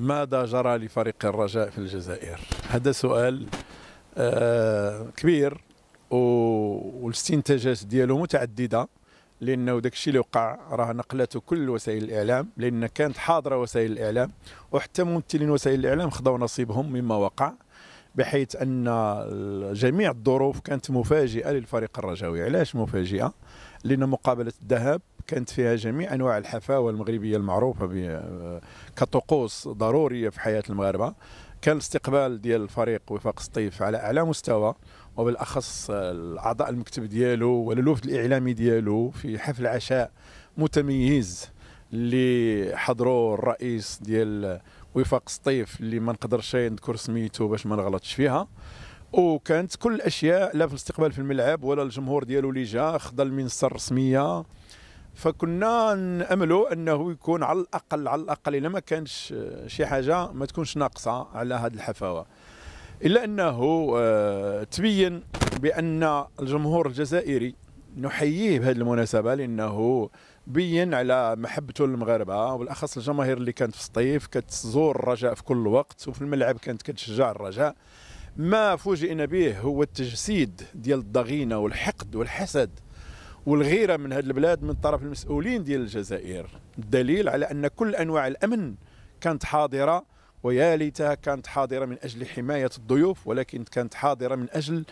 ماذا جرى لفريق الرجاء في الجزائر هذا سؤال آه، كبير والاستنتاجات ديالو متعدده لانه داك الشيء اللي وقع راه نقلته كل وسائل الاعلام لان كانت حاضره وسائل الاعلام وحتى ممثلين وسائل الاعلام خذوا نصيبهم مما وقع بحيث ان جميع الظروف كانت مفاجئه للفريق الرجاوي علاش مفاجئه لان مقابله الذهاب كانت فيها جميع انواع الحفاوه المغربيه المعروفه كطقوس ضروريه في حياه المغاربه كان الاستقبال ديال الفريق وفاق سطيف على اعلى مستوى وبالاخص اعضاء المكتب ديالو والالوفد الاعلامي ديالو في حفل عشاء متميز اللي حضروا الرئيس ديال وفاق سطيف اللي ما نقدرش نذكر سميتو باش ما نغلطش فيها وكانت كل الاشياء لا في الاستقبال في الملعب ولا الجمهور ديالو اللي جا خدا المنصه الرسميه فكنا ناملوا انه يكون على الاقل على الاقل الا ما كانش آه، شي حاجه ما تكونش ناقصه على هذه الحفاوه الا انه آه، تبين بان الجمهور الجزائري نحييه بهذه المناسبه لانه بين على محبته للمغاربه وبالاخص الجماهير اللي كانت في الصيف كتزور الرجاء في كل وقت وفي الملعب كانت كتشجع الرجاء ما فوجئنا به هو التجسيد ديال الضغينه والحقد والحسد والغيره من هذه البلاد من طرف المسؤولين ديال الجزائر الدليل على ان كل انواع الامن كانت حاضره ويا ليتها كانت حاضره من اجل حمايه الضيوف ولكن كانت حاضره من اجل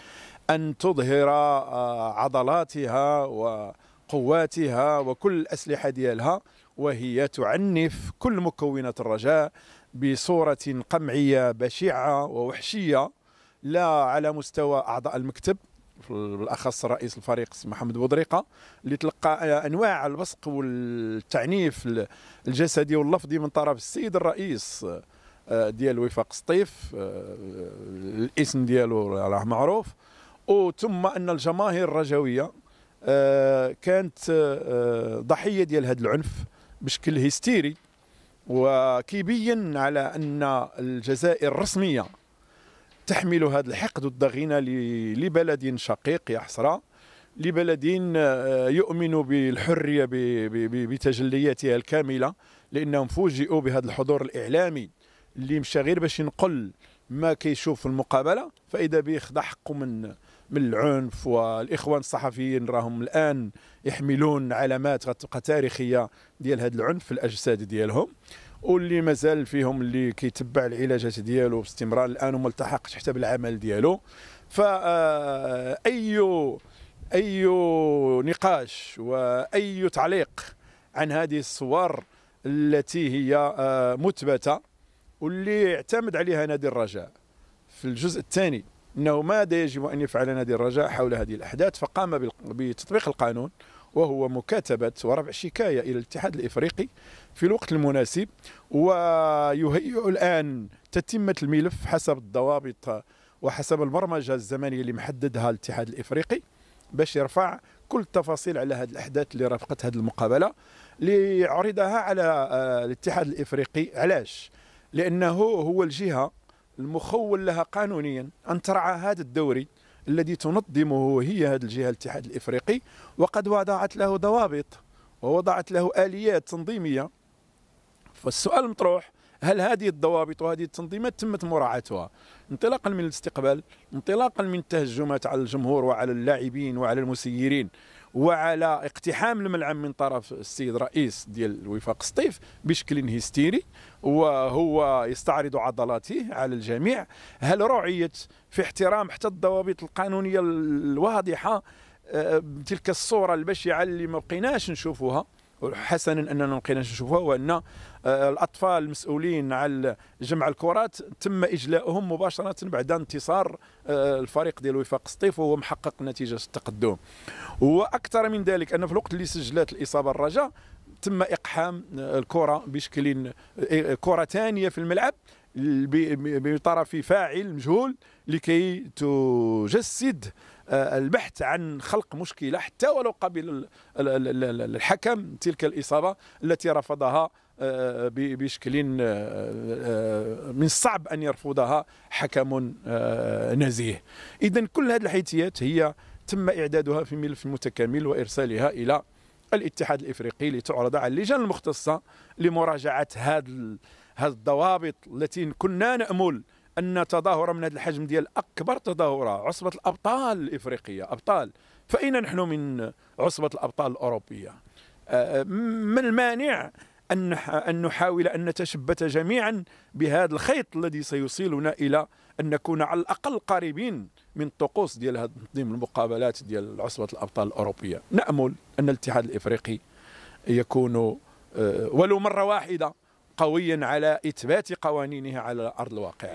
ان تظهر آه، عضلاتها وقواتها وكل الاسلحه ديالها وهي تعنف كل مكونات الرجاء بصوره قمعيه بشعه ووحشيه لا على مستوى اعضاء المكتب بالاخص رئيس الفريق محمد بودريقه اللي تلقى انواع البصق والتعنيف الجسدي واللفظي من طرف السيد الرئيس آه، ديال وفاق سطيف آه، الاسم ديالو راه معروف وثم ان الجماهير الرجويه آه، كانت ضحيه ديال هذا العنف بشكل هستيري وكيبين على ان الجزائر الرسميه تحمل هذا الحقد والضغينه لبلد شقيق يا حسره لبلد آه، يؤمن بالحريه بتجلياتها الكامله لانهم فوجئوا بهذا الحضور الاعلامي اللي مشى غير باش ينقل ما كيشوف في المقابله فاذا به خدا حقه من من العنف والاخوان الصحفيين راهم الان يحملون علامات غتبقى تاريخيه ديال هذا العنف في الاجساد ديالهم واللي مازال فيهم اللي كيتبع العلاجات ديالو باستمرار الان وما التحقش حتى بالعمل ديالو فاي آه، اي نقاش واي تعليق عن هذه الصور التي هي آه، مثبته واللي اعتمد عليها نادي الرجاء في الجزء الثاني انه ماذا يجب ان يفعل نادي الرجاء حول هذه الاحداث فقام بتطبيق القانون وهو مكاتبة ورفع شكاية إلى الاتحاد الإفريقي في الوقت المناسب ويهيئ الآن تتمة الملف حسب الضوابط وحسب البرمجة الزمنية اللي محددها الاتحاد الإفريقي باش يرفع كل التفاصيل على هذه الأحداث اللي رافقت هذه المقابلة ليعرضها على آه، الاتحاد الإفريقي علاش؟ لأنه هو الجهة المخول لها قانونيا أن ترعى هذا الدوري الذي تنظمه هي هذه الجهة الاتحاد الإفريقي وقد وضعت له ضوابط ووضعت له آليات تنظيمية فالسؤال المطروح هل هذه الضوابط وهذه التنظيمات تمت مراعاتها انطلاقا من الاستقبال انطلاقا من التهجمات على الجمهور وعلى اللاعبين وعلى المسيرين وعلى اقتحام الملعب من طرف السيد رئيس ديال وفاق سطيف بشكل هستيري وهو يستعرض عضلاته على الجميع هل رعيت في احترام حتى الضوابط القانونيه الواضحه آه، بتلك الصوره البشعه اللي ما بقيناش نشوفوها حسنا اننا لقينا نشوفها هو ان آه، الاطفال المسؤولين على جمع الكرات تم اجلاؤهم مباشره بعد انتصار آه، الفريق ديال وفاق سطيف وهو محقق نتيجه التقدم واكثر من ذلك ان في الوقت اللي سجلت الاصابه الرجاء تم اقحام آه، الكره بشكل كره ثانيه في الملعب بطرف فاعل مجهول لكي تجسد آه، البحث عن خلق مشكلة حتى ولو قبل الحكم تلك الإصابة التي رفضها آه، بشكل آه، من الصعب أن يرفضها حكم نزيه إذا كل هذه الحيتيات هي تم إعدادها في ملف متكامل وإرسالها إلى الاتحاد الإفريقي لتعرض على اللجان المختصة لمراجعة هذا هذه الضوابط التي كنا نأمل أن تظاهرة من هذا الحجم ديال أكبر تظاهرة عصبة الأبطال الإفريقية أبطال فأين نحن من عصبة الأبطال الأوروبية آه، آه، ما المانع أن أن نحاول أن نتشبت جميعا بهذا الخيط الذي سيوصلنا إلى أن نكون على الأقل قريبين من الطقوس ديال هذا تنظيم المقابلات ديال عصبة الأبطال الأوروبية نأمل أن الاتحاد الإفريقي يكون آه، ولو مرة واحدة قويا على إثبات قوانينها على أرض الواقع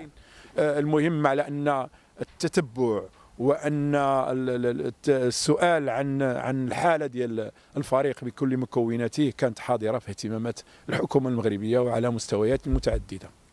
آه، المهم على أن التتبع وان السؤال عن عن الحاله ديال الفريق بكل مكوناته كانت حاضره في اهتمامات الحكومه المغربيه وعلى مستويات متعدده